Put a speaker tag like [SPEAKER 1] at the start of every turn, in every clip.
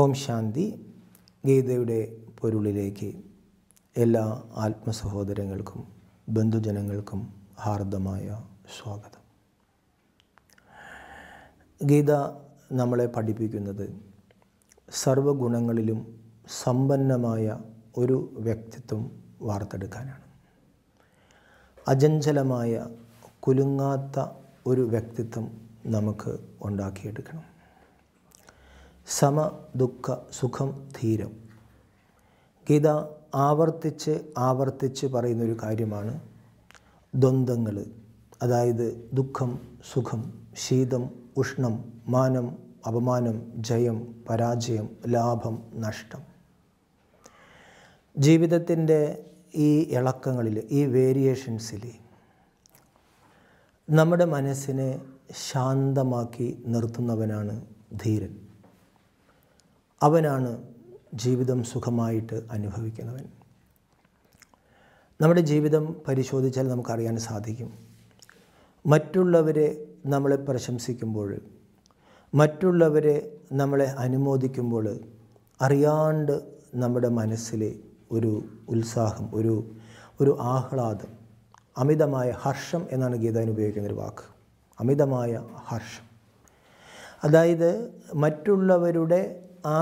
[SPEAKER 1] ഓം ശാന്തി ഗീതയുടെ പൊരുളിലേക്ക് എല്ലാ ആത്മസഹോദരങ്ങൾക്കും ബന്ധുജനങ്ങൾക്കും ഹാർദമായ സ്വാഗതം ഗീത നമ്മളെ പഠിപ്പിക്കുന്നത് സർവഗുണങ്ങളിലും സമ്പന്നമായ ഒരു വ്യക്തിത്വം വാർത്തെടുക്കാനാണ് അജഞ്ചലമായ കുലുങ്ങാത്ത ഒരു വ്യക്തിത്വം നമുക്ക് ഉണ്ടാക്കിയെടുക്കണം സമ ദുഃഖ സുഖം ധീരം ഗീത ആവർത്തിച്ച് ആവർത്തിച്ച് പറയുന്നൊരു കാര്യമാണ് ദ്വന്ദ്ങ്ങൾ അതായത് ദുഃഖം സുഖം ശീതം ഉഷ്ണം മാനം അപമാനം ജയം പരാജയം ലാഭം നഷ്ടം ജീവിതത്തിൻ്റെ ഈ ഇളക്കങ്ങളിൽ ഈ വേരിയേഷൻസിൽ നമ്മുടെ മനസ്സിനെ ശാന്തമാക്കി നിർത്തുന്നവനാണ് ധീരൻ അവനാണ് ജീവിതം സുഖമായിട്ട് അനുഭവിക്കുന്നവൻ നമ്മുടെ ജീവിതം പരിശോധിച്ചാൽ നമുക്കറിയാൻ സാധിക്കും മറ്റുള്ളവരെ നമ്മളെ പ്രശംസിക്കുമ്പോൾ മറ്റുള്ളവരെ നമ്മളെ അനുമോദിക്കുമ്പോൾ അറിയാണ്ട് നമ്മുടെ മനസ്സിലെ ഒരു ഉത്സാഹം ഒരു ഒരു ആഹ്ലാദം അമിതമായ ഹർഷം എന്നാണ് ഗീതാൻ ഒരു വാക്ക് അമിതമായ ഹർഷം അതായത് മറ്റുള്ളവരുടെ ആ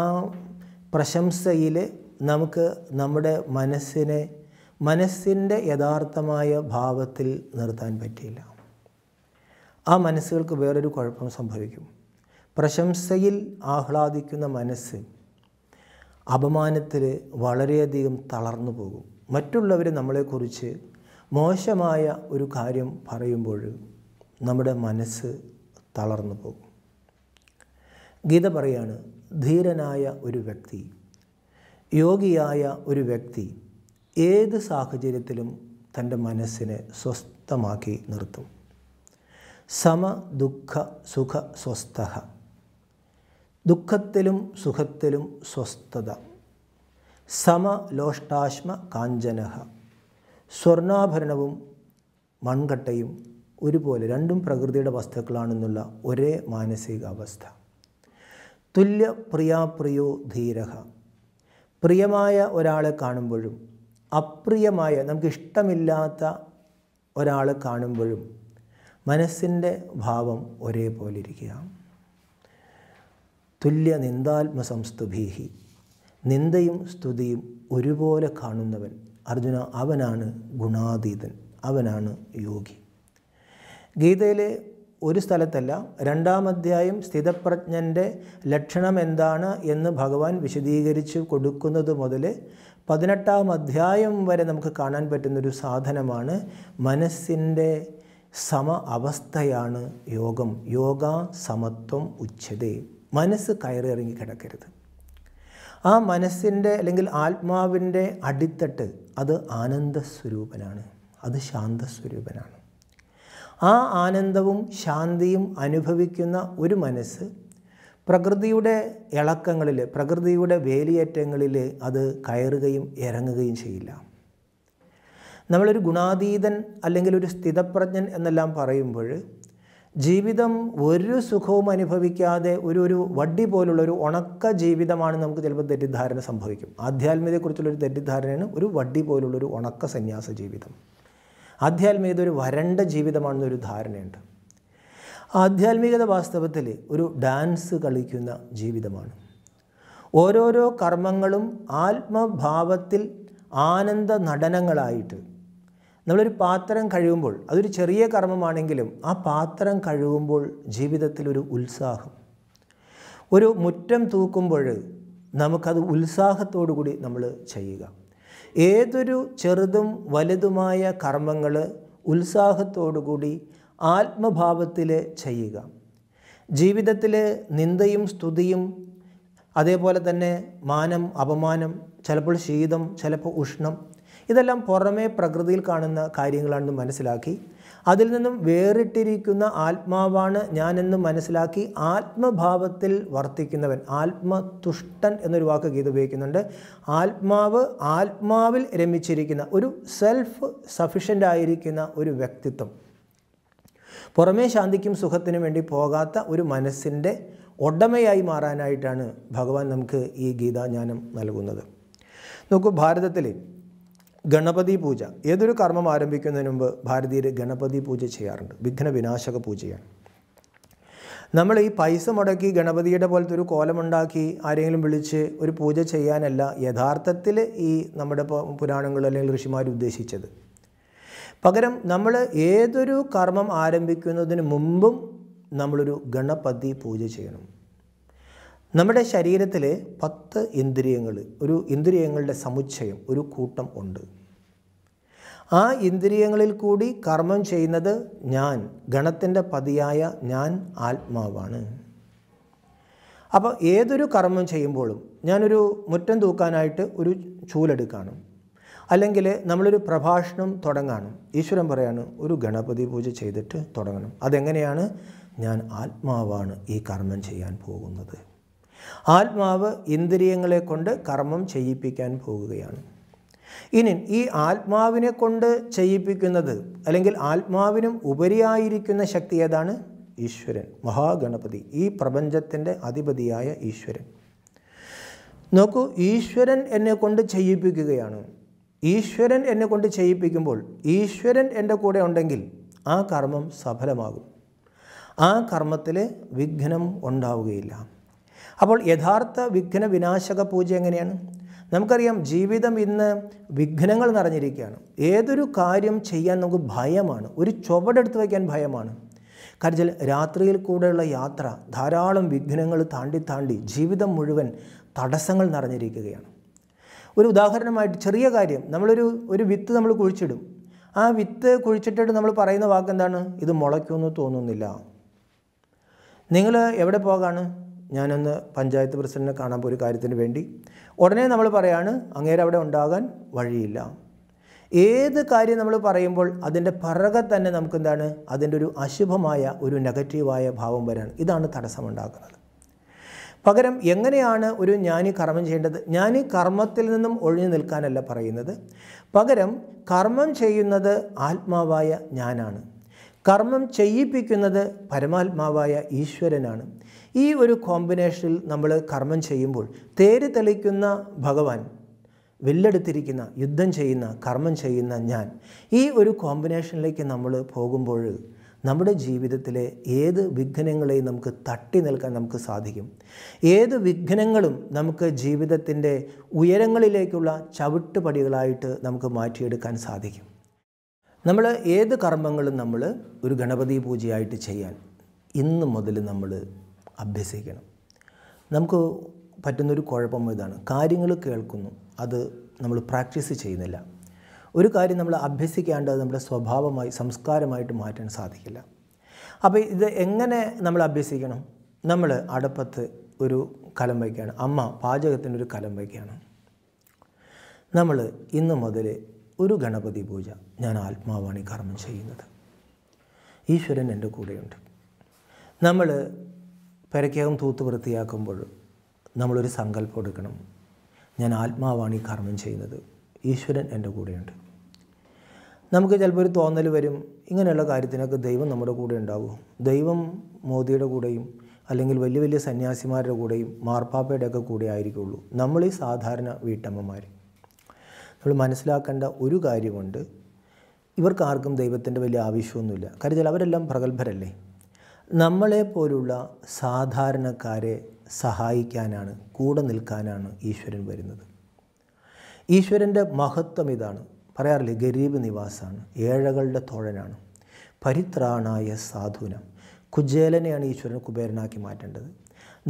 [SPEAKER 1] പ്രശംസയിൽ നമുക്ക് നമ്മുടെ മനസ്സിനെ മനസ്സിൻ്റെ യഥാർത്ഥമായ ഭാവത്തിൽ നിർത്താൻ പറ്റിയില്ല ആ മനസ്സുകൾക്ക് വേറൊരു കുഴപ്പം സംഭവിക്കും പ്രശംസയിൽ ആഹ്ലാദിക്കുന്ന മനസ്സ് അപമാനത്തിൽ വളരെയധികം തളർന്നു പോകും മറ്റുള്ളവർ നമ്മളെക്കുറിച്ച് മോശമായ ഒരു കാര്യം പറയുമ്പോൾ നമ്മുടെ മനസ്സ് തളർന്നു പോകും ഗീത പറയാണ് ധീരനായ ഒരു വ്യക്തി യോഗിയായ ഒരു വ്യക്തി ഏത് സാഹചര്യത്തിലും തൻ്റെ മനസ്സിനെ സ്വസ്ഥമാക്കി നിർത്തും സമ ദുഃഖ സുഖ സ്വസ്ഥ ദുഃഖത്തിലും സുഖത്തിലും സ്വസ്ഥത ലോഷ്ടാശ്മ കാഞ്ചന സ്വർണ്ണാഭരണവും മൺകട്ടയും ഒരുപോലെ രണ്ടും പ്രകൃതിയുടെ വസ്തുക്കളാണെന്നുള്ള ഒരേ മാനസികാവസ്ഥ തുല്യ പ്രിയാപ്രിയോ ധീരഹ പ്രിയമായ ഒരാളെ കാണുമ്പോഴും അപ്രിയമായ നമുക്ക് ഇഷ്ടമില്ലാത്ത ഒരാളെ കാണുമ്പോഴും മനസ്സിൻ്റെ ഭാവം ഒരേപോലെ ഇരിക്കുക തുല്യ സംസ്തുഭീഹി നിന്ദയും സ്തുതിയും ഒരുപോലെ കാണുന്നവൻ അർജുന അവനാണ് ഗുണാതീതൻ അവനാണ് യോഗി ഗീതയിലെ ഒരു സ്ഥലത്തല്ല രണ്ടാമധ്യായം സ്ഥിതപ്രജ്ഞൻ്റെ ലക്ഷണം എന്താണ് എന്ന് ഭഗവാൻ വിശദീകരിച്ച് കൊടുക്കുന്നത് മുതൽ പതിനെട്ടാം അധ്യായം വരെ നമുക്ക് കാണാൻ പറ്റുന്നൊരു സാധനമാണ് മനസ്സിൻ്റെ സമ അവസ്ഥയാണ് യോഗം യോഗ സമത്വം ഉച്ചതേ മനസ്സ് കയറിയിറങ്ങി കിടക്കരുത് ആ മനസ്സിൻ്റെ അല്ലെങ്കിൽ ആത്മാവിൻ്റെ അടിത്തട്ട് അത് ആനന്ദസ്വരൂപനാണ് അത് ശാന്തസ്വരൂപനാണ് ആ ആനന്ദവും ശാന്തിയും അനുഭവിക്കുന്ന ഒരു മനസ്സ് പ്രകൃതിയുടെ ഇളക്കങ്ങളിൽ പ്രകൃതിയുടെ വേലിയേറ്റങ്ങളിൽ അത് കയറുകയും ഇറങ്ങുകയും ചെയ്യില്ല നമ്മളൊരു ഗുണാതീതൻ അല്ലെങ്കിൽ ഒരു സ്ഥിതപ്രജ്ഞൻ എന്നെല്ലാം പറയുമ്പോൾ ജീവിതം ഒരു സുഖവും അനുഭവിക്കാതെ ഒരു ഒരു വഡ്ഡി പോലുള്ള ഒരു ഉണക്ക ജീവിതമാണ് നമുക്ക് ചിലപ്പോൾ തെറ്റിദ്ധാരണ സംഭവിക്കും ആധ്യാത്മികതയെക്കുറിച്ചുള്ളൊരു തെറ്റിദ്ധാരണയാണ് ഒരു വഡ്ഡി പോലുള്ളൊരു ഉണക്ക സന്യാസ ജീവിതം ആധ്യാത്മികത ഒരു വരണ്ട ജീവിതമാണെന്നൊരു ധാരണയുണ്ട് ആധ്യാത്മികത വാസ്തവത്തിൽ ഒരു ഡാൻസ് കളിക്കുന്ന ജീവിതമാണ് ഓരോരോ കർമ്മങ്ങളും ആത്മഭാവത്തിൽ ആനന്ദ നടനങ്ങളായിട്ട് നമ്മളൊരു പാത്രം കഴുകുമ്പോൾ അതൊരു ചെറിയ കർമ്മമാണെങ്കിലും ആ പാത്രം കഴുകുമ്പോൾ ജീവിതത്തിലൊരു ഉത്സാഹം ഒരു മുറ്റം തൂക്കുമ്പോൾ നമുക്കത് ഉത്സാഹത്തോടു കൂടി നമ്മൾ ചെയ്യുക ഏതൊരു ചെറുതും വലുതുമായ കർമ്മങ്ങൾ ഉത്സാഹത്തോടുകൂടി ആത്മഭാവത്തിൽ ചെയ്യുക ജീവിതത്തിൽ നിന്ദയും സ്തുതിയും അതേപോലെ തന്നെ മാനം അപമാനം ചിലപ്പോൾ ശീതം ചിലപ്പോൾ ഉഷ്ണം ഇതെല്ലാം പുറമേ പ്രകൃതിയിൽ കാണുന്ന കാര്യങ്ങളാണെന്ന് മനസ്സിലാക്കി അതിൽ നിന്നും വേറിട്ടിരിക്കുന്ന ആത്മാവാണ് ഞാനെന്ന് മനസ്സിലാക്കി ആത്മഭാവത്തിൽ വർത്തിക്കുന്നവൻ ആത്മതുഷ്ടൻ എന്നൊരു വാക്ക് ഗീത ഉപയോഗിക്കുന്നുണ്ട് ആത്മാവ് ആത്മാവിൽ രമിച്ചിരിക്കുന്ന ഒരു സെൽഫ് സഫിഷ്യൻ്റ് ആയിരിക്കുന്ന ഒരു വ്യക്തിത്വം പുറമേ ശാന്തിക്കും സുഖത്തിനും വേണ്ടി പോകാത്ത ഒരു മനസ്സിൻ്റെ ഉടമയായി മാറാനായിട്ടാണ് ഭഗവാൻ നമുക്ക് ഈ ഗീതാജ്ഞാനം നൽകുന്നത് നോക്കൂ ഭാരതത്തിൽ ഗണപതി പൂജ ഏതൊരു കർമ്മം ആരംഭിക്കുന്നതിന് മുമ്പ് ഭാരതീയർ ഗണപതി പൂജ ചെയ്യാറുണ്ട് വിഘ്ന വിനാശക പൂജയാണ് നമ്മൾ ഈ പൈസ മുടക്കി ഗണപതിയുടെ പോലത്തെ ഒരു കോലമുണ്ടാക്കി ആരെങ്കിലും വിളിച്ച് ഒരു പൂജ ചെയ്യാനല്ല യഥാർത്ഥത്തിൽ ഈ നമ്മുടെ പുരാണങ്ങൾ അല്ലെങ്കിൽ ഋഷിമാർ ഉദ്ദേശിച്ചത് പകരം നമ്മൾ ഏതൊരു കർമ്മം ആരംഭിക്കുന്നതിന് മുമ്പും നമ്മളൊരു ഗണപതി പൂജ ചെയ്യണം നമ്മുടെ ശരീരത്തിൽ പത്ത് ഇന്ദ്രിയങ്ങൾ ഒരു ഇന്ദ്രിയങ്ങളുടെ സമുച്ചയം ഒരു കൂട്ടം ഉണ്ട് ആ ഇന്ദ്രിയങ്ങളിൽ കൂടി കർമ്മം ചെയ്യുന്നത് ഞാൻ ഗണത്തിൻ്റെ പതിയായ ഞാൻ ആത്മാവാണ് അപ്പോൾ ഏതൊരു കർമ്മം ചെയ്യുമ്പോഴും ഞാനൊരു മുറ്റം തൂക്കാനായിട്ട് ഒരു ചൂലെടുക്കാണ് അല്ലെങ്കിൽ നമ്മളൊരു പ്രഭാഷണം തുടങ്ങാണ് ഈശ്വരൻ പറയാണ് ഒരു ഗണപതി പൂജ ചെയ്തിട്ട് തുടങ്ങണം അതെങ്ങനെയാണ് ഞാൻ ആത്മാവാണ് ഈ കർമ്മം ചെയ്യാൻ പോകുന്നത് ആത്മാവ് ഇന്ദ്രിയങ്ങളെ കൊണ്ട് കർമ്മം ചെയ്യിപ്പിക്കാൻ പോകുകയാണ് ഇനി ഈ ആത്മാവിനെ കൊണ്ട് ചെയ്യിപ്പിക്കുന്നത് അല്ലെങ്കിൽ ആത്മാവിനും ഉപരിയായിരിക്കുന്ന ശക്തി ഏതാണ് ഈശ്വരൻ മഹാഗണപതി ഈ പ്രപഞ്ചത്തിൻ്റെ അധിപതിയായ ഈശ്വരൻ നോക്കൂ ഈശ്വരൻ എന്നെ കൊണ്ട് ചെയ്യിപ്പിക്കുകയാണ് ഈശ്വരൻ എന്നെ കൊണ്ട് ചെയ്യിപ്പിക്കുമ്പോൾ ഈശ്വരൻ എൻ്റെ കൂടെ ഉണ്ടെങ്കിൽ ആ കർമ്മം സഫലമാകും ആ കർമ്മത്തിൽ വിഘ്നം ഉണ്ടാവുകയില്ല അപ്പോൾ യഥാർത്ഥ വിഘ്ന വിനാശക പൂജ എങ്ങനെയാണ് നമുക്കറിയാം ജീവിതം ഇന്ന് വിഘ്നങ്ങൾ നിറഞ്ഞിരിക്കുകയാണ് ഏതൊരു കാര്യം ചെയ്യാൻ നമുക്ക് ഭയമാണ് ഒരു ചുവടെടുത്ത് വയ്ക്കാൻ ഭയമാണ് കാരണം രാത്രിയിൽ കൂടെയുള്ള യാത്ര ധാരാളം വിഘ്നങ്ങൾ താണ്ടി താണ്ടി ജീവിതം മുഴുവൻ തടസ്സങ്ങൾ നിറഞ്ഞിരിക്കുകയാണ് ഒരു ഉദാഹരണമായിട്ട് ചെറിയ കാര്യം നമ്മളൊരു ഒരു വിത്ത് നമ്മൾ കുഴിച്ചിടും ആ വിത്ത് കുഴിച്ചിട്ടിട്ട് നമ്മൾ പറയുന്ന വാക്ക് എന്താണ് ഇത് മുളയ്ക്കുമെന്ന് തോന്നുന്നില്ല നിങ്ങൾ എവിടെ പോകാണ് ഞാനൊന്ന് പഞ്ചായത്ത് പ്രസിഡൻറ്റിനെ കാണാൻ പോയി ഒരു കാര്യത്തിന് വേണ്ടി ഉടനെ നമ്മൾ പറയാണ് അങ്ങേരെ അവിടെ ഉണ്ടാകാൻ വഴിയില്ല ഏത് കാര്യം നമ്മൾ പറയുമ്പോൾ അതിൻ്റെ പിറകെ തന്നെ നമുക്ക് എന്താണ് അതിൻ്റെ ഒരു അശുഭമായ ഒരു നെഗറ്റീവായ ഭാവം വരാണ് ഇതാണ് തടസ്സമുണ്ടാക്കുന്നത് പകരം എങ്ങനെയാണ് ഒരു ജ്ഞാനി കർമ്മം ചെയ്യേണ്ടത് ജ്ഞാനി കർമ്മത്തിൽ നിന്നും ഒഴിഞ്ഞു നിൽക്കാനല്ല പറയുന്നത് പകരം കർമ്മം ചെയ്യുന്നത് ആത്മാവായ ഞാനാണ് കർമ്മം ചെയ്യിപ്പിക്കുന്നത് പരമാത്മാവായ ഈശ്വരനാണ് ഈ ഒരു കോമ്പിനേഷനിൽ നമ്മൾ കർമ്മം ചെയ്യുമ്പോൾ തേര് തെളിക്കുന്ന ഭഗവാൻ വില്ലെടുത്തിരിക്കുന്ന യുദ്ധം ചെയ്യുന്ന കർമ്മം ചെയ്യുന്ന ഞാൻ ഈ ഒരു കോമ്പിനേഷനിലേക്ക് നമ്മൾ പോകുമ്പോൾ നമ്മുടെ ജീവിതത്തിലെ ഏത് വിഘ്നങ്ങളെയും നമുക്ക് തട്ടി നിൽക്കാൻ നമുക്ക് സാധിക്കും ഏത് വിഘ്നങ്ങളും നമുക്ക് ജീവിതത്തിൻ്റെ ഉയരങ്ങളിലേക്കുള്ള ചവിട്ടുപടികളായിട്ട് നമുക്ക് മാറ്റിയെടുക്കാൻ സാധിക്കും നമ്മൾ ഏത് കർമ്മങ്ങളും നമ്മൾ ഒരു ഗണപതി പൂജയായിട്ട് ചെയ്യാൻ ഇന്ന് മുതൽ നമ്മൾ അഭ്യസിക്കണം നമുക്ക് പറ്റുന്നൊരു കുഴപ്പം ഇതാണ് കാര്യങ്ങൾ കേൾക്കുന്നു അത് നമ്മൾ പ്രാക്ടീസ് ചെയ്യുന്നില്ല ഒരു കാര്യം നമ്മൾ അഭ്യസിക്കാണ്ട് അത് നമ്മുടെ സ്വഭാവമായി സംസ്കാരമായിട്ട് മാറ്റാൻ സാധിക്കില്ല അപ്പോൾ ഇത് എങ്ങനെ നമ്മൾ അഭ്യസിക്കണം നമ്മൾ അടുപ്പത്ത് ഒരു കലം വയ്ക്കുകയാണ് അമ്മ ഒരു കലം വയ്ക്കുകയാണ് നമ്മൾ ഇന്ന് മുതൽ ഒരു ഗണപതി പൂജ ഞാൻ ആത്മാവാണി കർമ്മം ചെയ്യുന്നത് ഈശ്വരൻ എൻ്റെ കൂടെയുണ്ട് നമ്മൾ പെരക്കകം തൂത്ത് വൃത്തിയാക്കുമ്പോൾ നമ്മളൊരു സങ്കല്പം എടുക്കണം ഞാൻ ആത്മാവാണ് ഈ കർമ്മം ചെയ്യുന്നത് ഈശ്വരൻ എൻ്റെ കൂടെയുണ്ട് നമുക്ക് ചിലപ്പോൾ ഒരു തോന്നൽ വരും ഇങ്ങനെയുള്ള കാര്യത്തിനൊക്കെ ദൈവം നമ്മുടെ കൂടെ ഉണ്ടാകും ദൈവം മോദിയുടെ കൂടെയും അല്ലെങ്കിൽ വലിയ വലിയ സന്യാസിമാരുടെ കൂടെയും മാർപ്പാപ്പയുടെയൊക്കെ കൂടെ ആയിരിക്കുള്ളൂ നമ്മൾ ഈ സാധാരണ വീട്ടമ്മമാർ നമ്മൾ മനസ്സിലാക്കേണ്ട ഒരു കാര്യമുണ്ട് ഇവർക്കാർക്കും ദൈവത്തിൻ്റെ വലിയ ആവശ്യമൊന്നുമില്ല കാര്യം അവരെല്ലാം പ്രഗത്ഭരല്ലേ നമ്മളെപ്പോലുള്ള സാധാരണക്കാരെ സഹായിക്കാനാണ് കൂടെ നിൽക്കാനാണ് ഈശ്വരൻ വരുന്നത് ഈശ്വരൻ്റെ മഹത്വം ഇതാണ് പറയാറില്ലേ ഗരീബ് നിവാസാണ് ഏഴകളുടെ തോഴനാണ് പരിത്രാണായ സാധുന കുജേലനെയാണ് ഈശ്വരൻ കുബേരനാക്കി മാറ്റേണ്ടത്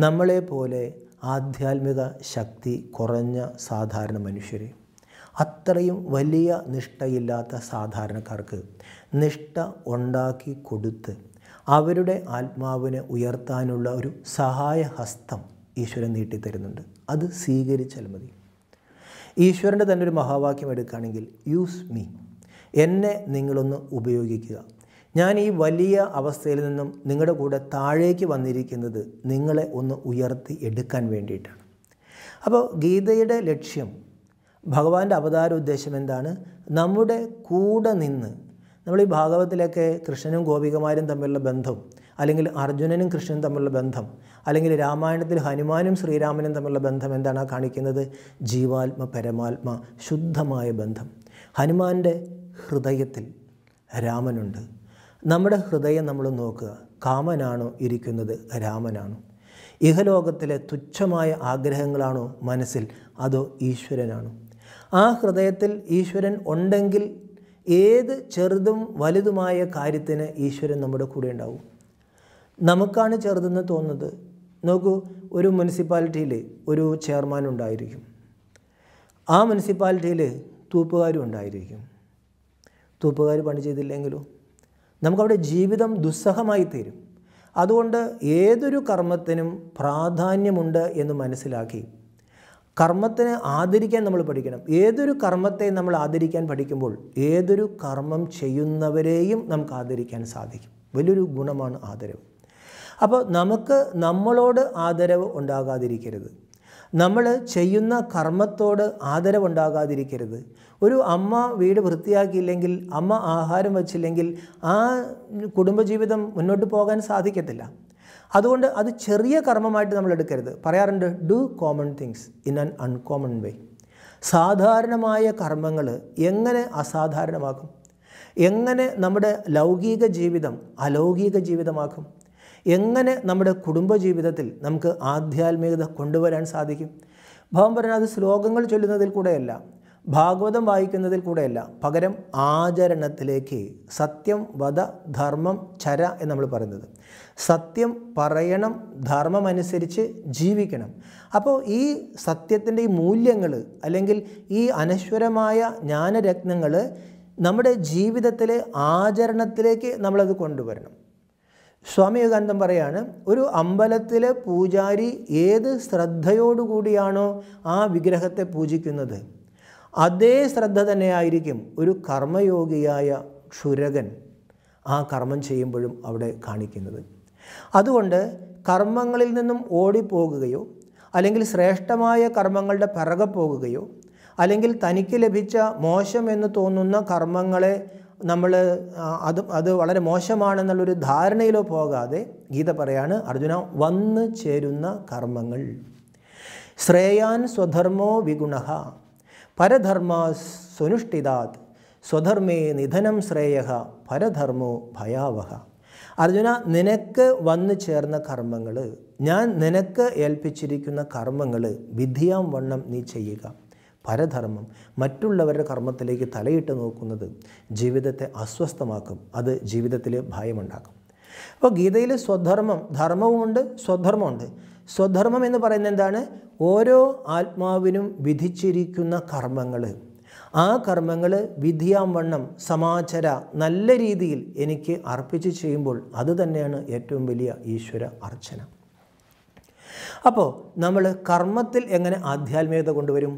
[SPEAKER 1] നമ്മളെപ്പോലെ ആധ്യാത്മിക ശക്തി കുറഞ്ഞ സാധാരണ മനുഷ്യരെ അത്രയും വലിയ നിഷ്ഠയില്ലാത്ത സാധാരണക്കാർക്ക് നിഷ്ഠ ഉണ്ടാക്കി കൊടുത്ത് അവരുടെ ആത്മാവിനെ ഉയർത്താനുള്ള ഒരു സഹായഹസ്തം ഈശ്വരൻ നീട്ടിത്തരുന്നുണ്ട് അത് സ്വീകരിച്ചാൽ മതി ഈശ്വരൻ്റെ തന്നെ ഒരു മഹാവാക്യം എടുക്കുകയാണെങ്കിൽ യൂസ് മീ എന്നെ നിങ്ങളൊന്ന് ഉപയോഗിക്കുക ഞാൻ ഈ വലിയ അവസ്ഥയിൽ നിന്നും നിങ്ങളുടെ കൂടെ താഴേക്ക് വന്നിരിക്കുന്നത് നിങ്ങളെ ഒന്ന് ഉയർത്തി എടുക്കാൻ വേണ്ടിയിട്ടാണ് അപ്പോൾ ഗീതയുടെ ലക്ഷ്യം ഭഗവാന്റെ അവതാര ഉദ്ദേശം എന്താണ് നമ്മുടെ കൂടെ നിന്ന് നമ്മൾ ഈ ഭാഗവത്തിലൊക്കെ കൃഷ്ണനും ഗോപികമാരും തമ്മിലുള്ള ബന്ധം അല്ലെങ്കിൽ അർജുനനും കൃഷ്ണനും തമ്മിലുള്ള ബന്ധം അല്ലെങ്കിൽ രാമായണത്തിൽ ഹനുമാനും ശ്രീരാമനും തമ്മിലുള്ള ബന്ധം എന്താണ് കാണിക്കുന്നത് ജീവാത്മ പരമാത്മ ശുദ്ധമായ ബന്ധം ഹനുമാൻ്റെ ഹൃദയത്തിൽ രാമനുണ്ട് നമ്മുടെ ഹൃദയം നമ്മൾ നോക്കുക കാമനാണോ ഇരിക്കുന്നത് രാമനാണോ ഇഹലോകത്തിലെ തുച്ഛമായ ആഗ്രഹങ്ങളാണോ മനസ്സിൽ അതോ ഈശ്വരനാണോ ആ ഹൃദയത്തിൽ ഈശ്വരൻ ഉണ്ടെങ്കിൽ ഏത് ചെറുതും വലുതുമായ കാര്യത്തിന് ഈശ്വരൻ നമ്മുടെ കൂടെ ഉണ്ടാവും നമുക്കാണ് ചെറുതെന്ന് തോന്നുന്നത് നോക്കൂ ഒരു മുനിസിപ്പാലിറ്റിയിൽ ഒരു ചെയർമാൻ ഉണ്ടായിരിക്കും ആ മുനിസിപ്പാലിറ്റിയിൽ തൂപ്പുകാരും ഉണ്ടായിരിക്കും തൂപ്പുകാർ പണി ചെയ്തില്ലെങ്കിലും നമുക്കവിടെ ജീവിതം ദുസ്സഹമായി തീരും അതുകൊണ്ട് ഏതൊരു കർമ്മത്തിനും പ്രാധാന്യമുണ്ട് എന്ന് മനസ്സിലാക്കി കർമ്മത്തിനെ ആദരിക്കാൻ നമ്മൾ പഠിക്കണം ഏതൊരു കർമ്മത്തെ നമ്മൾ ആദരിക്കാൻ പഠിക്കുമ്പോൾ ഏതൊരു കർമ്മം ചെയ്യുന്നവരെയും നമുക്ക് ആദരിക്കാൻ സാധിക്കും വലിയൊരു ഗുണമാണ് ആദരവ് അപ്പോൾ നമുക്ക് നമ്മളോട് ആദരവ് ഉണ്ടാകാതിരിക്കരുത് നമ്മൾ ചെയ്യുന്ന കർമ്മത്തോട് ആദരവ് ഉണ്ടാകാതിരിക്കരുത് ഒരു അമ്മ വീട് വൃത്തിയാക്കിയില്ലെങ്കിൽ അമ്മ ആഹാരം വച്ചില്ലെങ്കിൽ ആ കുടുംബജീവിതം മുന്നോട്ട് പോകാൻ സാധിക്കത്തില്ല അതുകൊണ്ട് അത് ചെറിയ കർമ്മമായിട്ട് നമ്മൾ എടുക്കരുത് പറയാറുണ്ട് do common things in an uncommon way സാധാരണമായ കർമ്മങ്ങൾ എങ്ങനെ അസാധാരണമാക്കും എങ്ങനെ നമ്മുടെ ലൗകിക ജീവിതം അലൗകിക ജീവിതമാക്കും എങ്ങനെ നമ്മുടെ കുടുംബജീവിതത്തിൽ നമുക്ക് ആധ്യാത്മികത കൊണ്ടുവരാൻ സാധിക്കും അത് ശ്ലോകങ്ങൾ ചൊല്ലുന്നതിൽ കൂടെയല്ല ഭാഗവതം വായിക്കുന്നതിൽ കൂടെയല്ല പകരം ആചരണത്തിലേക്ക് സത്യം വധ ധർമ്മം ചര എന്ന് നമ്മൾ പറയുന്നത് സത്യം പറയണം ധർമ്മം അനുസരിച്ച് ജീവിക്കണം അപ്പോൾ ഈ സത്യത്തിൻ്റെ ഈ മൂല്യങ്ങൾ അല്ലെങ്കിൽ ഈ അനശ്വരമായ ജ്ഞാനരത്നങ്ങൾ നമ്മുടെ ജീവിതത്തിലെ ആചരണത്തിലേക്ക് നമ്മളത് കൊണ്ടുവരണം സ്വാമി യുഗാനന്ദം പറയാണ് ഒരു അമ്പലത്തിലെ പൂജാരി ഏത് ശ്രദ്ധയോടുകൂടിയാണോ ആ വിഗ്രഹത്തെ പൂജിക്കുന്നത് അതേ ശ്രദ്ധ തന്നെയായിരിക്കും ഒരു കർമ്മയോഗിയായ ക്ഷുരകൻ ആ കർമ്മം ചെയ്യുമ്പോഴും അവിടെ കാണിക്കുന്നത് അതുകൊണ്ട് കർമ്മങ്ങളിൽ നിന്നും ഓടിപ്പോകുകയോ അല്ലെങ്കിൽ ശ്രേഷ്ഠമായ കർമ്മങ്ങളുടെ പിറകെ പോകുകയോ അല്ലെങ്കിൽ തനിക്ക് ലഭിച്ച മോശം എന്ന് തോന്നുന്ന കർമ്മങ്ങളെ നമ്മൾ അത് അത് വളരെ മോശമാണെന്നുള്ളൊരു ധാരണയിലോ പോകാതെ ഗീത പറയാണ് അർജുന വന്നു ചേരുന്ന കർമ്മങ്ങൾ ശ്രേയാൻ സ്വധർമ്മോ വിഗുണ പരധർമാ സുനുഷ്ഠിതാത് സ്വധർമ്മേ നിധനം ശ്രേയ പരധർമ്മോ ഭയാവഹ അർജുന നിനക്ക് വന്നു ചേർന്ന കർമ്മങ്ങൾ ഞാൻ നിനക്ക് ഏൽപ്പിച്ചിരിക്കുന്ന കർമ്മങ്ങൾ വിധിയാം വണ്ണം നീ ചെയ്യുക പരധർമ്മം മറ്റുള്ളവരുടെ കർമ്മത്തിലേക്ക് തലയിട്ട് നോക്കുന്നത് ജീവിതത്തെ അസ്വസ്ഥമാക്കും അത് ജീവിതത്തിൽ ഭയമുണ്ടാക്കും അപ്പോൾ ഗീതയിൽ സ്വധർമ്മം ധർമ്മവുമുണ്ട് സ്വധർമ്മമുണ്ട് സ്വധർമ്മം എന്ന് പറയുന്നത് എന്താണ് ഓരോ ആത്മാവിനും വിധിച്ചിരിക്കുന്ന കർമ്മങ്ങൾ ആ കർമ്മങ്ങൾ വിധിയാം വണ്ണം സമാചര നല്ല രീതിയിൽ എനിക്ക് അർപ്പിച്ച് ചെയ്യുമ്പോൾ അത് തന്നെയാണ് ഏറ്റവും വലിയ ഈശ്വര അർച്ചന അപ്പോൾ നമ്മൾ കർമ്മത്തിൽ എങ്ങനെ ആധ്യാത്മികത കൊണ്ടുവരും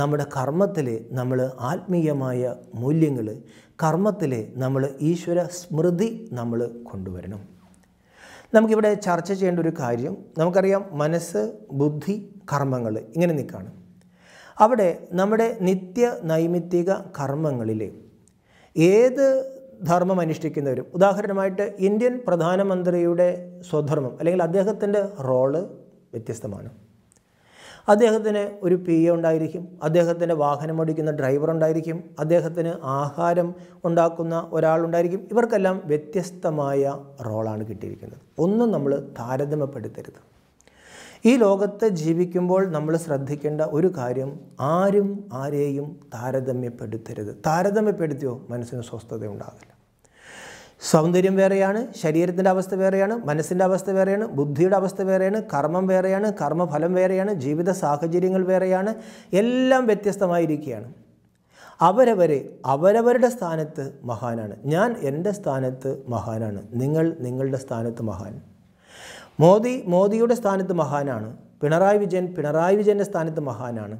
[SPEAKER 1] നമ്മുടെ കർമ്മത്തിൽ നമ്മൾ ആത്മീയമായ മൂല്യങ്ങൾ കർമ്മത്തിൽ നമ്മൾ ഈശ്വര സ്മൃതി നമ്മൾ കൊണ്ടുവരണം നമുക്കിവിടെ ചർച്ച ചെയ്യേണ്ട ഒരു കാര്യം നമുക്കറിയാം മനസ്സ് ബുദ്ധി കർമ്മങ്ങൾ ഇങ്ങനെ നിൽക്കുകയാണ് അവിടെ നമ്മുടെ നിത്യ നൈമിത്തിക കർമ്മങ്ങളിൽ ഏത് ധർമ്മം അനുഷ്ഠിക്കുന്നവരും ഉദാഹരണമായിട്ട് ഇന്ത്യൻ പ്രധാനമന്ത്രിയുടെ സ്വധർമ്മം അല്ലെങ്കിൽ അദ്ദേഹത്തിൻ്റെ റോള് വ്യത്യസ്തമാണ് അദ്ദേഹത്തിന് ഒരു പി എ ഉണ്ടായിരിക്കും അദ്ദേഹത്തിൻ്റെ വാഹനം ഓടിക്കുന്ന ഡ്രൈവർ ഉണ്ടായിരിക്കും അദ്ദേഹത്തിന് ആഹാരം ഉണ്ടാക്കുന്ന ഒരാളുണ്ടായിരിക്കും ഇവർക്കെല്ലാം വ്യത്യസ്തമായ റോളാണ് കിട്ടിയിരിക്കുന്നത് ഒന്നും നമ്മൾ താരതമ്യപ്പെടുത്തരുത് ഈ ലോകത്ത് ജീവിക്കുമ്പോൾ നമ്മൾ ശ്രദ്ധിക്കേണ്ട ഒരു കാര്യം ആരും ആരെയും താരതമ്യപ്പെടുത്തരുത് താരതമ്യപ്പെടുത്തിയോ മനസ്സിന് സ്വസ്ഥത ഉണ്ടാകില്ല സൗന്ദര്യം വേറെയാണ് ശരീരത്തിൻ്റെ അവസ്ഥ വേറെയാണ് മനസ്സിൻ്റെ അവസ്ഥ വേറെയാണ് ബുദ്ധിയുടെ അവസ്ഥ വേറെയാണ് കർമ്മം വേറെയാണ് കർമ്മഫലം വേറെയാണ് ജീവിത സാഹചര്യങ്ങൾ വേറെയാണ് എല്ലാം വ്യത്യസ്തമായിരിക്കുകയാണ് അവരവർ അവരവരുടെ സ്ഥാനത്ത് മഹാനാണ് ഞാൻ എൻ്റെ സ്ഥാനത്ത് മഹാനാണ് നിങ്ങൾ നിങ്ങളുടെ സ്ഥാനത്ത് മഹാൻ മോദി മോദിയുടെ സ്ഥാനത്ത് മഹാനാണ് പിണറായി വിജയൻ പിണറായി വിജയൻ്റെ സ്ഥാനത്ത് മഹാനാണ്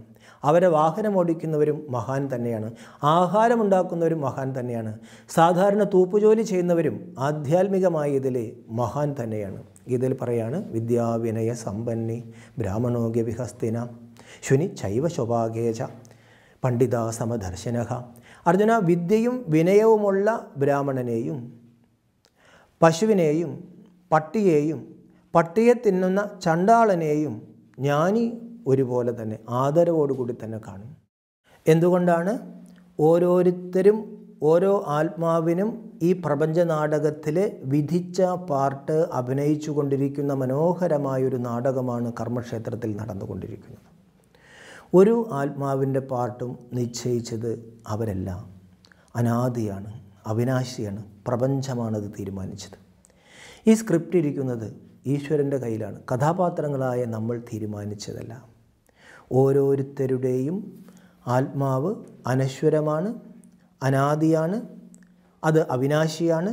[SPEAKER 1] അവരെ വാഹനം ഓടിക്കുന്നവരും മഹാൻ തന്നെയാണ് ആഹാരമുണ്ടാക്കുന്നവരും മഹാൻ തന്നെയാണ് സാധാരണ തൂപ്പുജോലി ചെയ്യുന്നവരും ആധ്യാത്മികമായ ഇതിൽ മഹാൻ തന്നെയാണ് ഇതിൽ പറയാണ് വിദ്യാവിനയ സമ്പന്നി ബ്രാഹ്മണോഗ്യ വിഹസ്തിന ശുനി ശൈവ ശോഭാഗേജ പണ്ഡിത അർജുന വിദ്യയും വിനയവുമുള്ള ബ്രാഹ്മണനെയും പശുവിനെയും പട്ടിയെയും പട്ടിയെ തിന്നുന്ന ചണ്ടാളനെയും ജ്ഞാനി ഒരുപോലെ തന്നെ ആദരവോടുകൂടി തന്നെ കാണും എന്തുകൊണ്ടാണ് ഓരോരുത്തരും ഓരോ ആത്മാവിനും ഈ പ്രപഞ്ച നാടകത്തിലെ വിധിച്ച പാർട്ട് അഭിനയിച്ചു കൊണ്ടിരിക്കുന്ന മനോഹരമായൊരു നാടകമാണ് കർമ്മക്ഷേത്രത്തിൽ നടന്നുകൊണ്ടിരിക്കുന്നത് ഒരു ആത്മാവിൻ്റെ പാർട്ടും നിശ്ചയിച്ചത് അവരല്ല അനാദിയാണ് അവിനാശിയാണ് പ്രപഞ്ചമാണത് തീരുമാനിച്ചത് ഈ സ്ക്രിപ്റ്റ് ഇരിക്കുന്നത് ഈശ്വരൻ്റെ കയ്യിലാണ് കഥാപാത്രങ്ങളായ നമ്മൾ തീരുമാനിച്ചതല്ല ഓരോരുത്തരുടെയും ആത്മാവ് അനശ്വരമാണ് അനാദിയാണ് അത് അവിനാശിയാണ്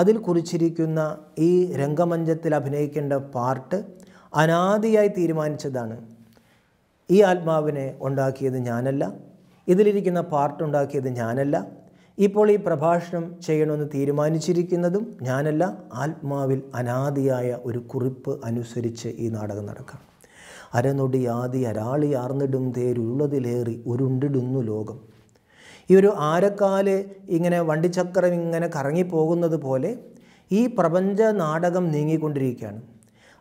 [SPEAKER 1] അതിൽ കുറിച്ചിരിക്കുന്ന ഈ രംഗമഞ്ചത്തിൽ അഭിനയിക്കേണ്ട പാർട്ട് അനാദിയായി തീരുമാനിച്ചതാണ് ഈ ആത്മാവിനെ ഉണ്ടാക്കിയത് ഞാനല്ല ഇതിലിരിക്കുന്ന പാർട്ട് ഉണ്ടാക്കിയത് ഞാനല്ല ഇപ്പോൾ ഈ പ്രഭാഷണം ചെയ്യണമെന്ന് തീരുമാനിച്ചിരിക്കുന്നതും ഞാനല്ല ആത്മാവിൽ അനാദിയായ ഒരു കുറിപ്പ് അനുസരിച്ച് ഈ നാടകം നടക്കാം അരാളി ആർന്നിടും തേരുള്ളതിലേറി ഉരുണ്ടിടുന്നു ലോകം ഈ ഒരു ആരക്കാല് ഇങ്ങനെ വണ്ടിച്ചക്രം ഇങ്ങനെ കറങ്ങിപ്പോകുന്നത് പോലെ ഈ പ്രപഞ്ച നാടകം നീങ്ങിക്കൊണ്ടിരിക്കുകയാണ്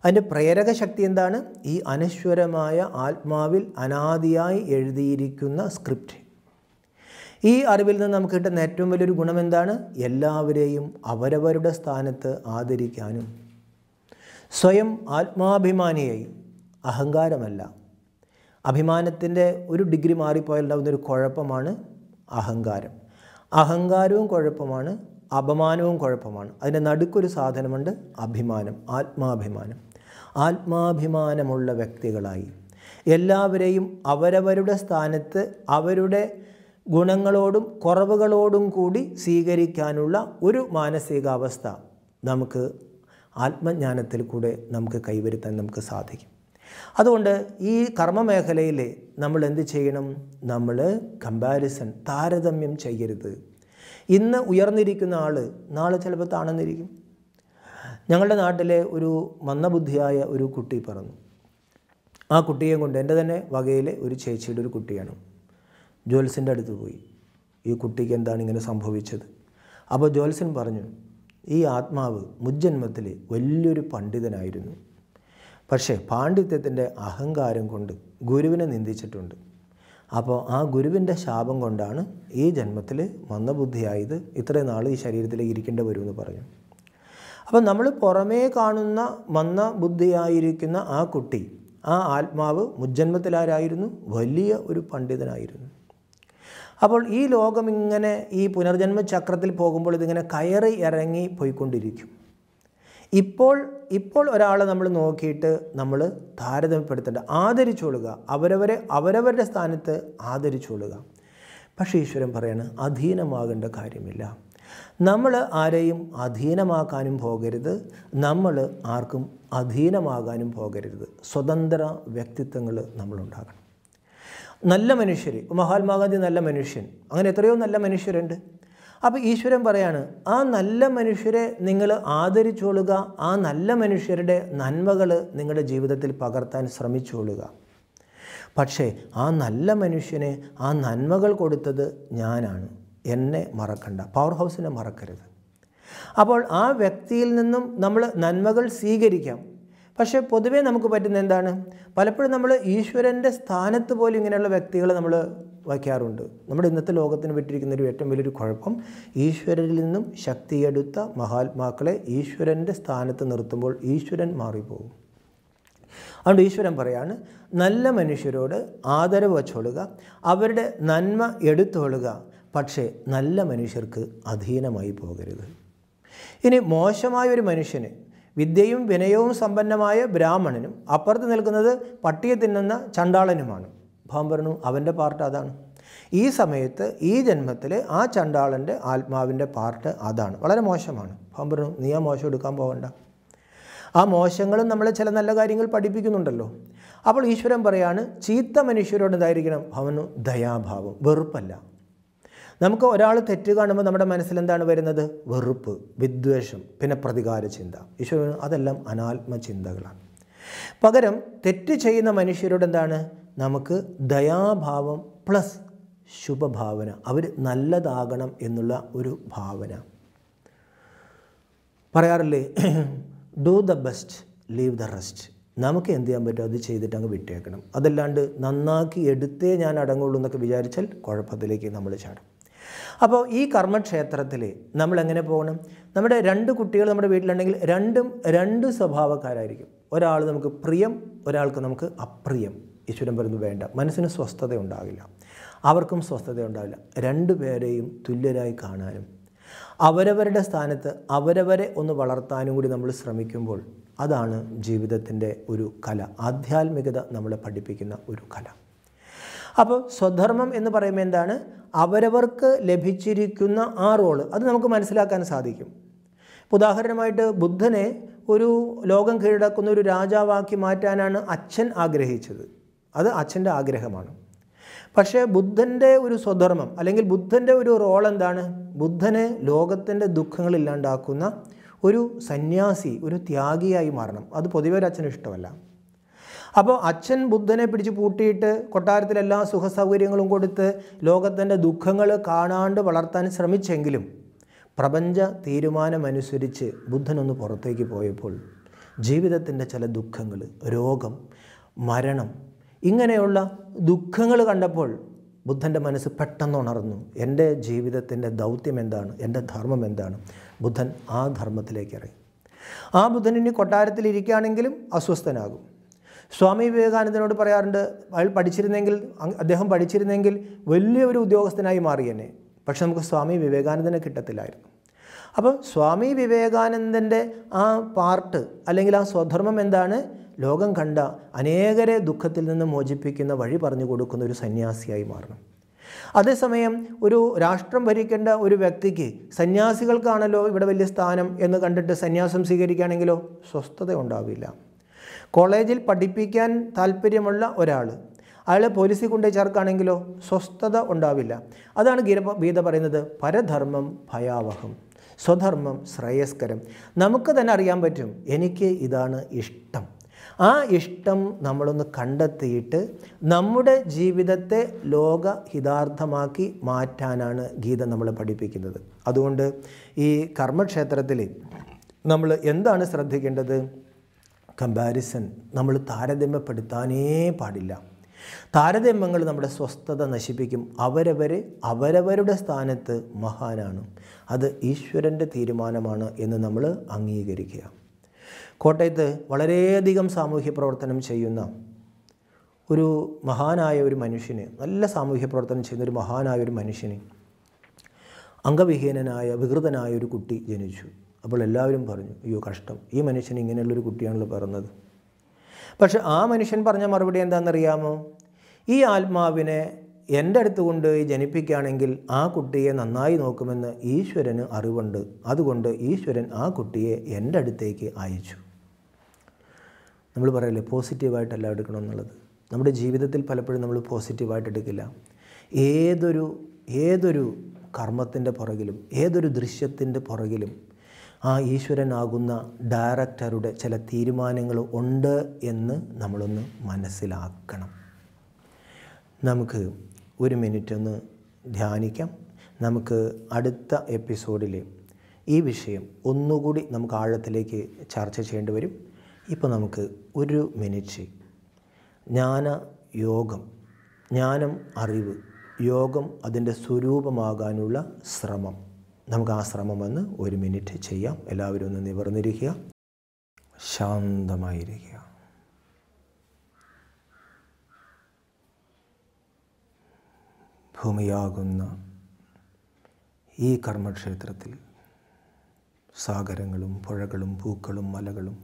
[SPEAKER 1] അതിൻ്റെ പ്രേരക ശക്തി എന്താണ് ഈ അനശ്വരമായ ആത്മാവിൽ അനാദിയായി എഴുതിയിരിക്കുന്ന സ്ക്രിപ്റ്റ് ഈ അറിവിൽ നിന്ന് നമുക്ക് കിട്ടുന്ന ഏറ്റവും വലിയൊരു ഗുണം എന്താണ് എല്ലാവരെയും അവരവരുടെ സ്ഥാനത്ത് ആദരിക്കാനും സ്വയം ആത്മാഭിമാനിയായി അഹങ്കാരമല്ല അഭിമാനത്തിൻ്റെ ഒരു ഡിഗ്രി മാറിപ്പോയാലുണ്ടാവുന്നൊരു കുഴപ്പമാണ് അഹങ്കാരം അഹങ്കാരവും കുഴപ്പമാണ് അപമാനവും കുഴപ്പമാണ് അതിൻ്റെ നടുക്കൊരു സാധനമുണ്ട് അഭിമാനം ആത്മാഭിമാനം ആത്മാഭിമാനമുള്ള വ്യക്തികളായി എല്ലാവരെയും അവരവരുടെ സ്ഥാനത്ത് അവരുടെ ഗുണങ്ങളോടും കുറവുകളോടും കൂടി സ്വീകരിക്കാനുള്ള ഒരു മാനസികാവസ്ഥ നമുക്ക് ആത്മജ്ഞാനത്തിൽ കൂടെ നമുക്ക് കൈവരുത്താൻ നമുക്ക് സാധിക്കും അതുകൊണ്ട് ഈ കർമ്മമേഖലയിൽ നമ്മൾ എന്ത് ചെയ്യണം നമ്മൾ കമ്പാരിസൺ താരതമ്യം ചെയ്യരുത് ഇന്ന് ഉയർന്നിരിക്കുന്ന ആൾ നാളെ ചിലപ്പോൾ താണെന്നിരിക്കും ഞങ്ങളുടെ നാട്ടിലെ ഒരു മന്ദബുദ്ധിയായ ഒരു കുട്ടി പറഞ്ഞു ആ കുട്ടിയെ കൊണ്ട് എൻ്റെ തന്നെ വകയിലെ ഒരു ചേച്ചിയുടെ ഒരു കുട്ടിയാണ് ജോൽസിൻ്റെ അടുത്ത് പോയി ഈ കുട്ടിക്ക് എന്താണ് ഇങ്ങനെ സംഭവിച്ചത് അപ്പോൾ ജോൽസൻ പറഞ്ഞു ഈ ആത്മാവ് മുജ്ജന്മത്തിൽ വലിയൊരു പണ്ഡിതനായിരുന്നു പക്ഷേ പാണ്ഡിത്യത്തിൻ്റെ അഹങ്കാരം കൊണ്ട് ഗുരുവിനെ നിന്ദിച്ചിട്ടുണ്ട് അപ്പോൾ ആ ഗുരുവിൻ്റെ ശാപം കൊണ്ടാണ് ഈ ജന്മത്തിൽ മന്ദബുദ്ധിയായത് ഇത്രയും നാൾ ഈ ശരീരത്തിലേക്ക് ഇരിക്കേണ്ടി വരുമെന്ന് പറഞ്ഞു അപ്പം നമ്മൾ പുറമേ കാണുന്ന മന്ദബുദ്ധിയായിരിക്കുന്ന ആ കുട്ടി ആ ആത്മാവ് മുജ്ജന്മത്തിലാരായിരുന്നു വലിയ ഒരു പണ്ഡിതനായിരുന്നു അപ്പോൾ ഈ ലോകം ഇങ്ങനെ ഈ പുനർജന്മ ചക്രത്തിൽ പോകുമ്പോൾ ഇതിങ്ങനെ കയറി ഇറങ്ങി പോയിക്കൊണ്ടിരിക്കും ഇപ്പോൾ ഇപ്പോൾ ഒരാളെ നമ്മൾ നോക്കിയിട്ട് നമ്മൾ താരതമ്യപ്പെടുത്തേണ്ട ആദരിച്ചുകൊള്ളുക അവരവരെ അവരവരുടെ സ്ഥാനത്ത് ആദരിച്ചുകൊള്ളുക പക്ഷേ ഈശ്വരൻ പറയാണ് അധീനമാകേണ്ട കാര്യമില്ല നമ്മൾ ആരെയും അധീനമാക്കാനും പോകരുത് നമ്മൾ ആർക്കും അധീനമാകാനും പോകരുത് സ്വതന്ത്ര വ്യക്തിത്വങ്ങൾ നമ്മളുണ്ടാകണം നല്ല മനുഷ്യർ മഹാത്മാഗാന്ധി നല്ല മനുഷ്യൻ അങ്ങനെ എത്രയോ നല്ല മനുഷ്യരുണ്ട് അപ്പോൾ ഈശ്വരൻ പറയാണ് ആ നല്ല മനുഷ്യരെ നിങ്ങൾ ആദരിച്ചോളുക ആ നല്ല മനുഷ്യരുടെ നന്മകൾ നിങ്ങളുടെ ജീവിതത്തിൽ പകർത്താൻ ശ്രമിച്ചോളുക പക്ഷേ ആ നല്ല മനുഷ്യന് ആ നന്മകൾ കൊടുത്തത് ഞാനാണ് എന്നെ മറക്കണ്ട പവർ ഹൗസിനെ മറക്കരുത് അപ്പോൾ ആ വ്യക്തിയിൽ നിന്നും നമ്മൾ നന്മകൾ സ്വീകരിക്കാം പക്ഷേ പൊതുവേ നമുക്ക് പറ്റുന്ന എന്താണ് പലപ്പോഴും നമ്മൾ ഈശ്വരൻ്റെ സ്ഥാനത്ത് പോലും ഇങ്ങനെയുള്ള വ്യക്തികളെ നമ്മൾ വയ്ക്കാറുണ്ട് നമ്മുടെ ഇന്നത്തെ ലോകത്തിന് വിട്ടിരിക്കുന്ന ഒരു ഏറ്റവും വലിയൊരു കുഴപ്പം ഈശ്വരനിൽ നിന്നും ശക്തിയെടുത്ത മഹാത്മാക്കളെ ഈശ്വരൻ്റെ സ്ഥാനത്ത് നിർത്തുമ്പോൾ ഈശ്വരൻ മാറിപ്പോകും അതുകൊണ്ട് ഈശ്വരൻ പറയാണ് നല്ല മനുഷ്യരോട് ആദരവ് വച്ചോളുക അവരുടെ നന്മ എടുത്തോളുക പക്ഷേ നല്ല മനുഷ്യർക്ക് അധീനമായി പോകരുത് ഇനി മോശമായ ഒരു മനുഷ്യന് വിദ്യയും വിനയവും സമ്പന്നമായ ബ്രാഹ്മണനും അപ്പുറത്ത് നിൽക്കുന്നത് പട്ടിയെ തിന്നുന്ന ചണ്ടാളനുമാണ് പറഞ്ഞു അവൻ്റെ പാർട്ട് അതാണ് ഈ സമയത്ത് ഈ ജന്മത്തിൽ ആ ചണ്ടാളൻ്റെ ആത്മാവിൻ്റെ പാർട്ട് അതാണ് വളരെ മോശമാണ് പറഞ്ഞു നീ ആ മോശം എടുക്കാൻ പോകണ്ട ആ മോശങ്ങളും നമ്മളെ ചില നല്ല കാര്യങ്ങൾ പഠിപ്പിക്കുന്നുണ്ടല്ലോ അപ്പോൾ ഈശ്വരൻ പറയാണ് ചീത്ത മനുഷ്യരോട് എന്തായിരിക്കണം ഭവനു ദയാഭാവം വെറുപ്പല്ല നമുക്ക് ഒരാൾ തെറ്റ് കാണുമ്പോൾ നമ്മുടെ മനസ്സിൽ എന്താണ് വരുന്നത് വെറുപ്പ് വിദ്വേഷം പിന്നെ പ്രതികാര ചിന്ത ഈശോ അതെല്ലാം അനാത്മ ചിന്തകളാണ് പകരം തെറ്റ് ചെയ്യുന്ന മനുഷ്യരോട് എന്താണ് നമുക്ക് ദയാഭാവം പ്ലസ് ശുഭഭാവന അവർ നല്ലതാകണം എന്നുള്ള ഒരു ഭാവന പറയാറില്ലേ do the best leave the rest നമുക്ക് എന്ത് ചെയ്യാൻ പറ്റുമോ അത് ചെയ്തിട്ട് അങ്ങ് വിട്ടേക്കണം അതല്ലാണ്ട് നന്നാക്കി എടുത്തേ ഞാൻ അടങ്ങുള്ളൂ എന്നൊക്കെ വിചാരിച്ചാൽ കുഴപ്പത്തിലേക്ക് നമ്മൾ ചാടും അപ്പോൾ ഈ കർമ്മക്ഷേത്രത്തിൽ നമ്മൾ എങ്ങനെ പോകണം നമ്മുടെ രണ്ട് കുട്ടികൾ നമ്മുടെ വീട്ടിലുണ്ടെങ്കിൽ രണ്ടും രണ്ട് സ്വഭാവക്കാരായിരിക്കും ഒരാൾ നമുക്ക് പ്രിയം ഒരാൾക്ക് നമുക്ക് അപ്രിയം ഈശ്വരൻ പറയുന്നത് വേണ്ട മനസ്സിന് സ്വസ്ഥത ഉണ്ടാകില്ല അവർക്കും സ്വസ്ഥത ഉണ്ടാവില്ല രണ്ടുപേരെയും തുല്യരായി കാണാനും അവരവരുടെ സ്ഥാനത്ത് അവരവരെ ഒന്ന് വളർത്താനും കൂടി നമ്മൾ ശ്രമിക്കുമ്പോൾ അതാണ് ജീവിതത്തിൻ്റെ ഒരു കല ആധ്യാത്മികത നമ്മളെ പഠിപ്പിക്കുന്ന ഒരു കല അപ്പോൾ സ്വധർമ്മം എന്ന് പറയുമ്പോൾ എന്താണ് അവരവർക്ക് ലഭിച്ചിരിക്കുന്ന ആ റോള് അത് നമുക്ക് മനസ്സിലാക്കാൻ സാധിക്കും ഉദാഹരണമായിട്ട് ബുദ്ധനെ ഒരു ലോകം കീഴടക്കുന്ന ഒരു രാജാവാക്കി മാറ്റാനാണ് അച്ഛൻ ആഗ്രഹിച്ചത് അത് അച്ഛൻ്റെ ആഗ്രഹമാണ് പക്ഷേ ബുദ്ധൻ്റെ ഒരു സ്വധർമ്മം അല്ലെങ്കിൽ ബുദ്ധൻ്റെ ഒരു റോൾ എന്താണ് ബുദ്ധനെ ലോകത്തിൻ്റെ ദുഃഖങ്ങളില്ലാണ്ടാക്കുന്ന ഒരു സന്യാസി ഒരു ത്യാഗിയായി മാറണം അത് പൊതുവെ ഒരു അച്ഛന് ഇഷ്ടമല്ല അപ്പോൾ അച്ഛൻ ബുദ്ധനെ പിടിച്ച് പൂട്ടിയിട്ട് കൊട്ടാരത്തിലെല്ലാ സുഖ സൗകര്യങ്ങളും കൊടുത്ത് ലോകത്തിൻ്റെ ദുഃഖങ്ങൾ കാണാണ്ട് വളർത്താൻ ശ്രമിച്ചെങ്കിലും പ്രപഞ്ച തീരുമാനമനുസരിച്ച് ബുദ്ധനൊന്ന് പുറത്തേക്ക് പോയപ്പോൾ ജീവിതത്തിൻ്റെ ചില ദുഃഖങ്ങൾ രോഗം മരണം ഇങ്ങനെയുള്ള ദുഃഖങ്ങൾ കണ്ടപ്പോൾ ബുദ്ധൻ്റെ മനസ്സ് പെട്ടെന്ന് ഉണർന്നു എൻ്റെ ജീവിതത്തിൻ്റെ ദൗത്യം എന്താണ് എൻ്റെ ധർമ്മം എന്താണ് ബുദ്ധൻ ആ ധർമ്മത്തിലേക്ക് ഇറങ്ങി ആ ബുദ്ധൻ ഇനി കൊട്ടാരത്തിൽ അസ്വസ്ഥനാകും സ്വാമി വിവേകാനന്ദനോട് പറയാറുണ്ട് അയാൾ പഠിച്ചിരുന്നെങ്കിൽ അദ്ദേഹം പഠിച്ചിരുന്നെങ്കിൽ വലിയൊരു ഉദ്യോഗസ്ഥനായി മാറിയെന്നെ പക്ഷെ നമുക്ക് സ്വാമി വിവേകാനന്ദനെ കിട്ടത്തില്ലായിരുന്നു അപ്പം സ്വാമി വിവേകാനന്ദൻ്റെ ആ പാർട്ട് അല്ലെങ്കിൽ ആ സ്വധർമ്മം എന്താണ് ലോകം കണ്ട അനേകരെ ദുഃഖത്തിൽ നിന്ന് മോചിപ്പിക്കുന്ന വഴി പറഞ്ഞു കൊടുക്കുന്ന ഒരു സന്യാസിയായി മാറണം അതേസമയം ഒരു രാഷ്ട്രം ഭരിക്കേണ്ട ഒരു വ്യക്തിക്ക് സന്യാസികൾക്കാണല്ലോ ഇവിടെ വലിയ സ്ഥാനം എന്ന് കണ്ടിട്ട് സന്യാസം സ്വീകരിക്കുകയാണെങ്കിലോ സ്വസ്ഥത ഉണ്ടാവില്ല കോളേജിൽ പഠിപ്പിക്കാൻ താല്പര്യമുള്ള ഒരാൾ അയാളെ പോലീസിൽ കൊണ്ടു ചേർക്കുകയാണെങ്കിലോ സ്വസ്ഥത ഉണ്ടാവില്ല അതാണ് ഗീത ഗീത പറയുന്നത് പരധർമ്മം ഭയാവഹം സ്വധർമ്മം ശ്രേയസ്കരം നമുക്ക് തന്നെ അറിയാൻ പറ്റും എനിക്ക് ഇതാണ് ഇഷ്ടം ആ ഇഷ്ടം നമ്മളൊന്ന് കണ്ടെത്തിയിട്ട് നമ്മുടെ ജീവിതത്തെ ലോക ഹിതാർത്ഥമാക്കി മാറ്റാനാണ് ഗീത നമ്മളെ പഠിപ്പിക്കുന്നത് അതുകൊണ്ട് ഈ കർമ്മക്ഷേത്രത്തിൽ നമ്മൾ എന്താണ് ശ്രദ്ധിക്കേണ്ടത് കമ്പാരിസൺ നമ്മൾ താരതമ്യപ്പെടുത്താനേ പാടില്ല താരതമ്യങ്ങൾ നമ്മുടെ സ്വസ്ഥത നശിപ്പിക്കും അവരവർ അവരവരുടെ സ്ഥാനത്ത് മഹാനാണ് അത് ഈശ്വരൻ്റെ തീരുമാനമാണ് എന്ന് നമ്മൾ അംഗീകരിക്കുക കോട്ടയത്ത് വളരെയധികം സാമൂഹ്യ പ്രവർത്തനം ചെയ്യുന്ന ഒരു മഹാനായ ഒരു മനുഷ്യന് നല്ല സാമൂഹ്യ പ്രവർത്തനം ചെയ്യുന്ന ഒരു മഹാനായ ഒരു മനുഷ്യന് അംഗവിഹീനനായ വികൃതനായ ഒരു കുട്ടി ജനിച്ചു അപ്പോൾ എല്ലാവരും പറഞ്ഞു അയ്യോ കഷ്ടം ഈ മനുഷ്യൻ ഇങ്ങനെയുള്ളൊരു കുട്ടിയാണല്ലോ പറഞ്ഞത് പക്ഷെ ആ മനുഷ്യൻ പറഞ്ഞ മറുപടി എന്താണെന്നറിയാമോ ഈ ആത്മാവിനെ എൻ്റെ അടുത്ത് കൊണ്ടുപോയി ജനിപ്പിക്കുകയാണെങ്കിൽ ആ കുട്ടിയെ നന്നായി നോക്കുമെന്ന് ഈശ്വരന് അറിവുണ്ട് അതുകൊണ്ട് ഈശ്വരൻ ആ കുട്ടിയെ എൻ്റെ അടുത്തേക്ക് അയച്ചു നമ്മൾ പറയല്ലേ പോസിറ്റീവായിട്ടല്ല എടുക്കണം എന്നുള്ളത് നമ്മുടെ ജീവിതത്തിൽ പലപ്പോഴും നമ്മൾ പോസിറ്റീവായിട്ട് എടുക്കില്ല ഏതൊരു ഏതൊരു കർമ്മത്തിൻ്റെ പുറകിലും ഏതൊരു ദൃശ്യത്തിൻ്റെ പുറകിലും ആ ഈശ്വരനാകുന്ന ഡയറക്ടറുടെ ചില തീരുമാനങ്ങൾ ഉണ്ട് എന്ന് നമ്മളൊന്ന് മനസ്സിലാക്കണം നമുക്ക് ഒരു മിനിറ്റ് ഒന്ന് ധ്യാനിക്കാം നമുക്ക് അടുത്ത എപ്പിസോഡിൽ ഈ വിഷയം ഒന്നുകൂടി നമുക്ക് ആഴത്തിലേക്ക് ചർച്ച ചെയ്യേണ്ടി വരും ഇപ്പോൾ നമുക്ക് ഒരു മിനിറ്റ് ജ്ഞാന യോഗം ജ്ഞാനം അറിവ് യോഗം അതിൻ്റെ സ്വരൂപമാകാനുള്ള ശ്രമം നമുക്ക് ആ ശ്രമം വന്ന് ഒരു മിനിറ്റ് ചെയ്യാം എല്ലാവരും ഒന്ന് നിവർന്നിരിക്കുക ശാന്തമായിരിക്കുക ഭൂമിയാകുന്ന ഈ കർമ്മക്ഷേത്രത്തിൽ സാഗരങ്ങളും പുഴകളും പൂക്കളും മലകളും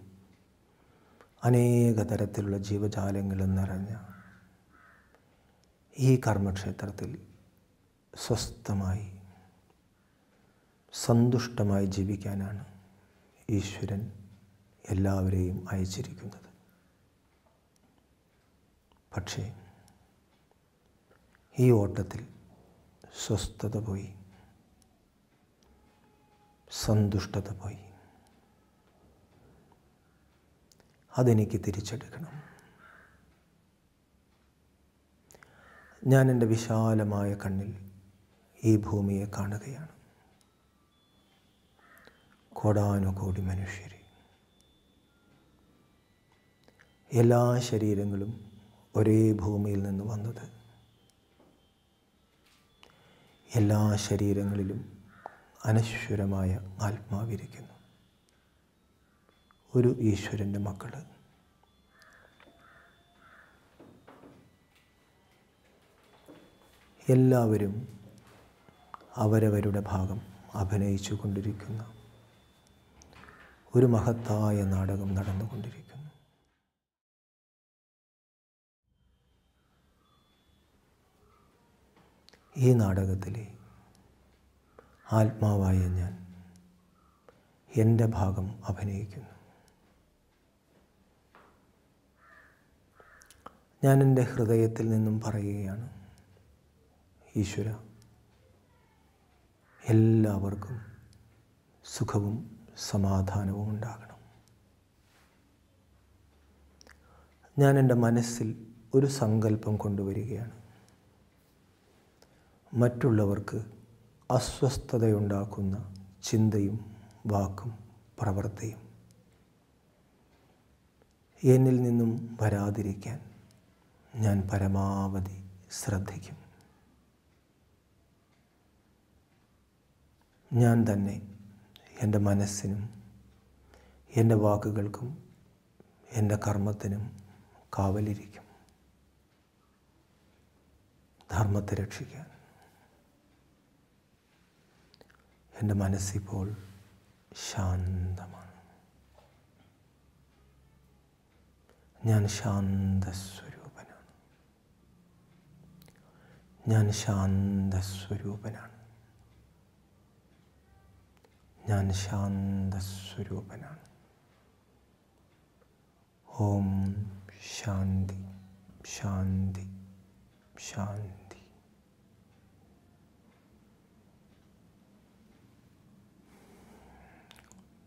[SPEAKER 1] അനേക തരത്തിലുള്ള ജീവജാലങ്ങളും നിറഞ്ഞ ഈ കർമ്മക്ഷേത്രത്തിൽ സ്വസ്ഥമായി സന്തുഷ്ടമായി ജീവിക്കാനാണ് ഈശ്വരൻ എല്ലാവരെയും അയച്ചിരിക്കുന്നത് പക്ഷേ ഈ ഓട്ടത്തിൽ സ്വസ്ഥത പോയി സന്തുഷ്ടത പോയി അതെനിക്ക് തിരിച്ചെടുക്കണം ഞാൻ എൻ്റെ വിശാലമായ കണ്ണിൽ ഈ ഭൂമിയെ കാണുകയാണ് കോടാനുകോടി മനുഷ്യർ എല്ലാ ശരീരങ്ങളും ഒരേ ഭൂമിയിൽ നിന്ന് വന്നത് എല്ലാ ശരീരങ്ങളിലും അനശ്വരമായ ആത്മാവിരിക്കുന്നു ഒരു ഈശ്വരൻ്റെ മക്കൾ എല്ലാവരും അവരവരുടെ ഭാഗം അഭിനയിച്ചു കൊണ്ടിരിക്കുന്നു ഒരു മഹത്തായ നാടകം നടന്നുകൊണ്ടിരിക്കുന്നു ഈ നാടകത്തിലെ ആത്മാവായ ഞാൻ എൻ്റെ ഭാഗം അഭിനയിക്കുന്നു ഞാൻ എൻ്റെ ഹൃദയത്തിൽ നിന്നും പറയുകയാണ് ഈശ്വര എല്ലാവർക്കും സുഖവും സമാധാനവും ഉണ്ടാകണം ഞാൻ എൻ്റെ മനസ്സിൽ ഒരു സങ്കല്പം കൊണ്ടുവരികയാണ് മറ്റുള്ളവർക്ക് അസ്വസ്ഥതയുണ്ടാക്കുന്ന ചിന്തയും വാക്കും പ്രവൃത്തിയും എന്നിൽ നിന്നും വരാതിരിക്കാൻ ഞാൻ പരമാവധി ശ്രദ്ധിക്കും ഞാൻ തന്നെ എൻ്റെ മനസ്സിനും എൻ്റെ വാക്കുകൾക്കും എൻ്റെ കർമ്മത്തിനും കാവലിരിക്കും ധർമ്മത്തെ രക്ഷിക്കാൻ എൻ്റെ മനസ്സിപ്പോൾ ശാന്തമാണ് ഞാൻ ശാന്തസ്വരൂപനാണ് ഞാൻ ശാന്തസ്വരൂപനാണ് ഞാൻ ശാന്തസ്വരൂപനാണ് ഓം ശാന്തി ശാന്തി ശാന്തി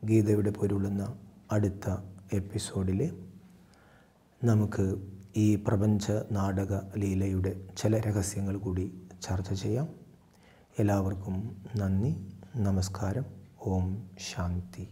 [SPEAKER 1] ഗീതയുടെ പോലുള്ള അടുത്ത എപ്പിസോഡിൽ നമുക്ക് ഈ പ്രപഞ്ച നാടക ലീലയുടെ ചില രഹസ്യങ്ങൾ കൂടി ചർച്ച ചെയ്യാം എല്ലാവർക്കും നന്ദി നമസ്കാരം ओम शांति